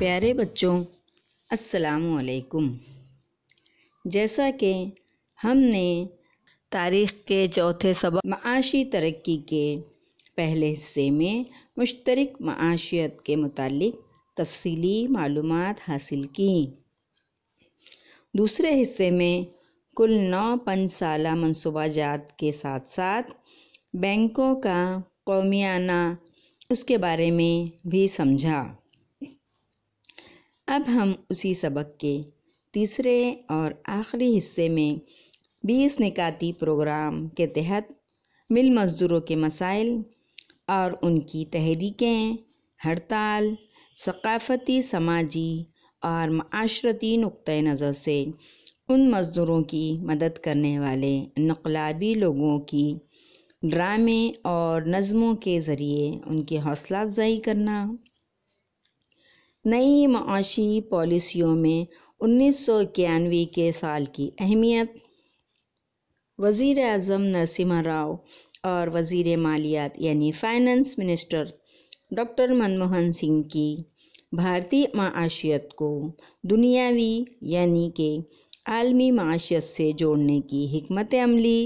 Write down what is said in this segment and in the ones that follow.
प्यारे बच्चों अस्सलाम वालेकुम जैसा कि हमने तारीख़ के चौथे सबक माशी तरक्की के पहले हिस्से में मुश्तरक माशियत के मुतालिक तफसीली मालूम हासिल की दूसरे हिस्से में कुल नौ पंच साल मनसूबा जात के साथ साथ बैंकों का कौमियाना उसके बारे में भी समझा अब हम उसी सबक के तीसरे और आखिरी हिस्से में बीस निकाती प्रोग्राम के तहत मिल मज़दूरों के मसाइल और उनकी तहरीकें हड़ताल सकाफ़ती समाजी और माशरती नुक़ नज़र से उन मज़दूरों की मदद करने वाले नकलाबी लोगों की ड्रामे और नज़मों के ज़रिए उनकी हौसला अफजाई करना नई माशी पॉलिसियों में उन्नीस सौ इक्यानवे के साल की अहमियत वज़ी अजम नरसिम्हा राव और वज़ी मालियात यानी finance minister doctor Manmohan Singh की भारतीय माशियत को दुनियावी यानी कि आलमी माशियत से जोड़ने की हमत अमली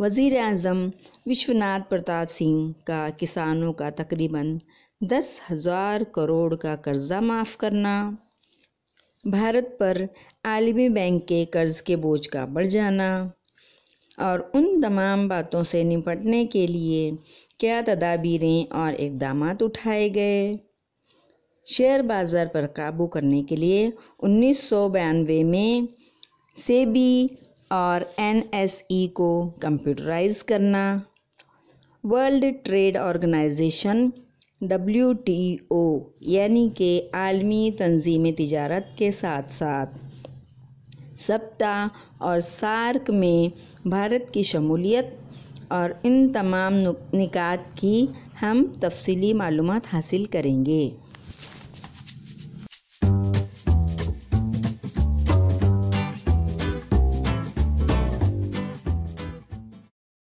वज़ी अजम विश्वनाथ प्रताप सिंह का किसानों का तकरीबन दस हज़ार करोड़ का कर्ज़ा माफ़ करना भारत पर आलमी बैंक के कर्ज़ के बोझ का बढ़ जाना और उन तमाम बातों से निपटने के लिए क्या तदाबीरें और इकदाम उठाए गए शेयर बाज़ार पर काबू करने के लिए उन्नीस में सेबी और एनएसई को कंप्यूटराइज करना world trade organization W T O यानी कि आलमी तंजीम तजारत के साथ साथ सप्टा और सार्क में भारत की शमूलियत और इन तमाम निकात की हम तफसली मालूम हासिल करेंगे